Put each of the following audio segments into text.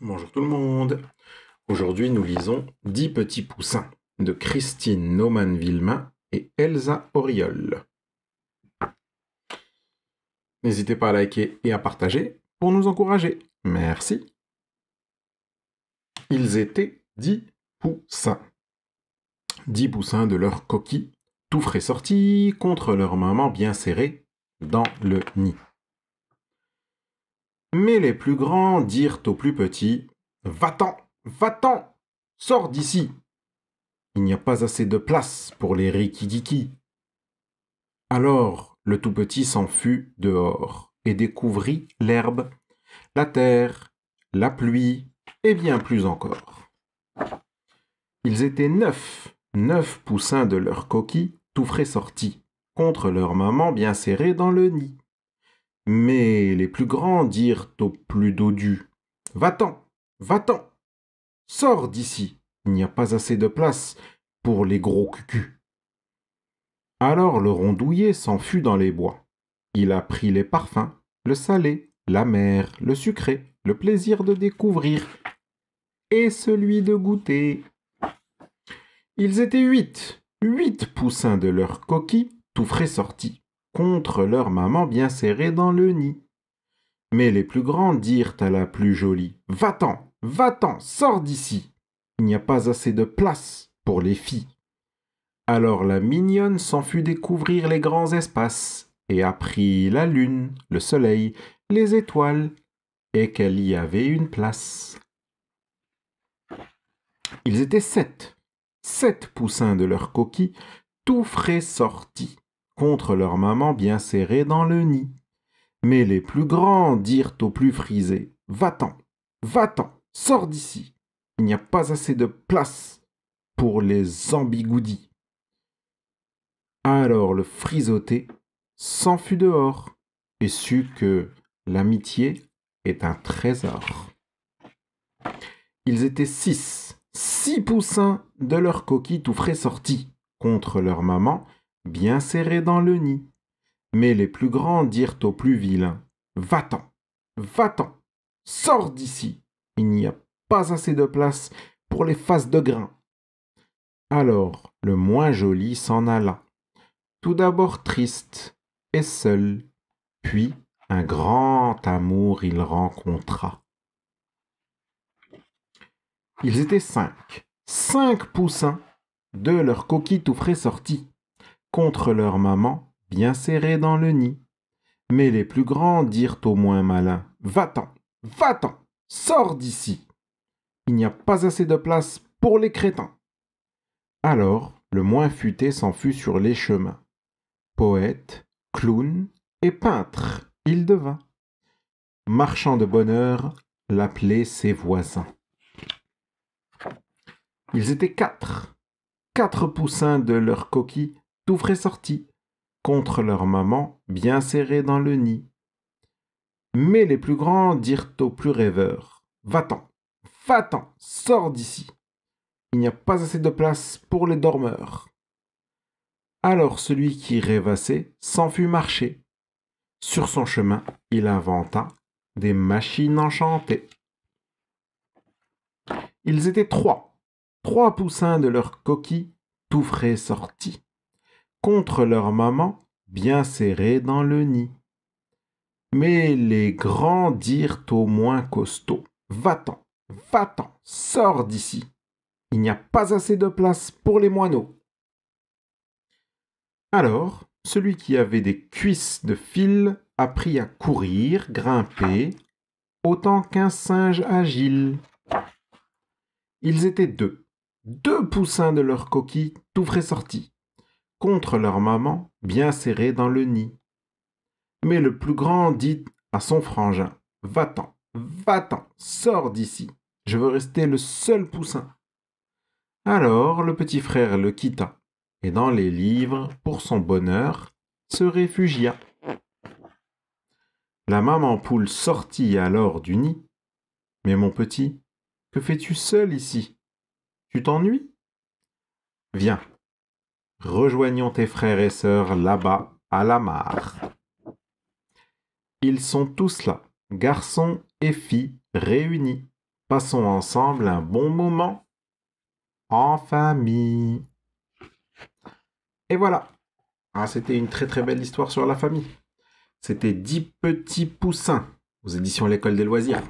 Bonjour tout le monde. Aujourd'hui, nous lisons 10 petits poussins de Christine Naumann-Villemin et Elsa Oriol. N'hésitez pas à liker et à partager pour nous encourager. Merci. Ils étaient 10 poussins. 10 poussins de leur coquille, tout frais sortis, contre leur maman bien serrée, dans le nid. Mais les plus grands dirent aux plus petits Va-t'en, va-t'en, sors d'ici. Il n'y a pas assez de place pour les rikidiki. » Alors le tout petit s'en fut dehors et découvrit l'herbe, la terre, la pluie et bien plus encore. Ils étaient neuf, neuf poussins de leur coquille tout frais sortis, contre leur maman bien serrée dans le nid. Mais les plus grands dirent aux plus dodus Va-t'en, va-t'en, sors d'ici, il n'y a pas assez de place pour les gros cucus. Alors le rondouillet fut dans les bois. Il a pris les parfums, le salé, la mer, le sucré, le plaisir de découvrir et celui de goûter. Ils étaient huit, huit poussins de leur coquille tout frais sortis contre leur maman bien serrée dans le nid. Mais les plus grands dirent à la plus jolie Va-t'en, va-t'en, sors d'ici Il n'y a pas assez de place pour les filles. Alors la mignonne s'en fut découvrir les grands espaces et apprit la lune, le soleil, les étoiles, et qu'elle y avait une place. Ils étaient sept, sept poussins de leur coquille, tout frais sortis contre leur maman bien serrée dans le nid. Mais les plus grands dirent aux plus frisés Va-t'en, va-t'en, sors d'ici. Il n'y a pas assez de place pour les ambigoudis. Alors le frisoté fut dehors et sut que l'amitié est un trésor. Ils étaient six, six poussins de leur coquille tout frais sortis contre leur maman bien serrés dans le nid. Mais les plus grands dirent aux plus vilains Va-t'en, va-t'en, sors d'ici, il n'y a pas assez de place pour les faces de grain. Alors le moins joli s'en alla, tout d'abord triste et seul, puis un grand amour il rencontra. Ils étaient cinq, cinq poussins, de leur coquille tout frais sortis contre leur maman, bien serrée dans le nid. Mais les plus grands dirent au moins malin, Va-t'en, va-t'en, sors d'ici Il n'y a pas assez de place pour les crétins. Alors, le moins futé s'en fut sur les chemins. Poète, clown et peintre, il devint. Marchand de bonheur, l'appelaient ses voisins. Ils étaient quatre, quatre poussins de leur coquille tout frais sortis, contre leur maman, bien serrée dans le nid. Mais les plus grands dirent aux plus rêveurs Va-t'en, va-t'en, sors d'ici. Il n'y a pas assez de place pour les dormeurs. Alors celui qui rêvassait s'en fut marcher. Sur son chemin, il inventa des machines enchantées. Ils étaient trois, trois poussins de leur coquille, tout frais sortis contre leur maman, bien serrée dans le nid. Mais les grands dirent au moins costaud Va-t'en, va-t'en, sors d'ici. Il n'y a pas assez de place pour les moineaux. Alors, celui qui avait des cuisses de fil apprit à courir, grimper, autant qu'un singe agile. Ils étaient deux. Deux poussins de leur coquille tout frais sortis contre leur maman, bien serré dans le nid. Mais le plus grand dit à son frangin Va-t'en, va-t'en, sors d'ici, je veux rester le seul poussin. Alors le petit frère le quitta, et dans les livres, pour son bonheur, se réfugia. La maman poule sortit alors du nid. Mais mon petit, que fais-tu seul ici Tu t'ennuies Viens, Rejoignons tes frères et sœurs là-bas, à la mare. Ils sont tous là, garçons et filles, réunis. Passons ensemble un bon moment en famille. Et voilà. Ah, C'était une très très belle histoire sur la famille. C'était 10 petits poussins aux éditions L'école des loisirs.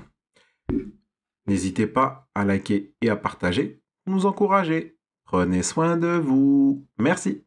N'hésitez pas à liker et à partager, nous encourager. Prenez soin de vous. Merci.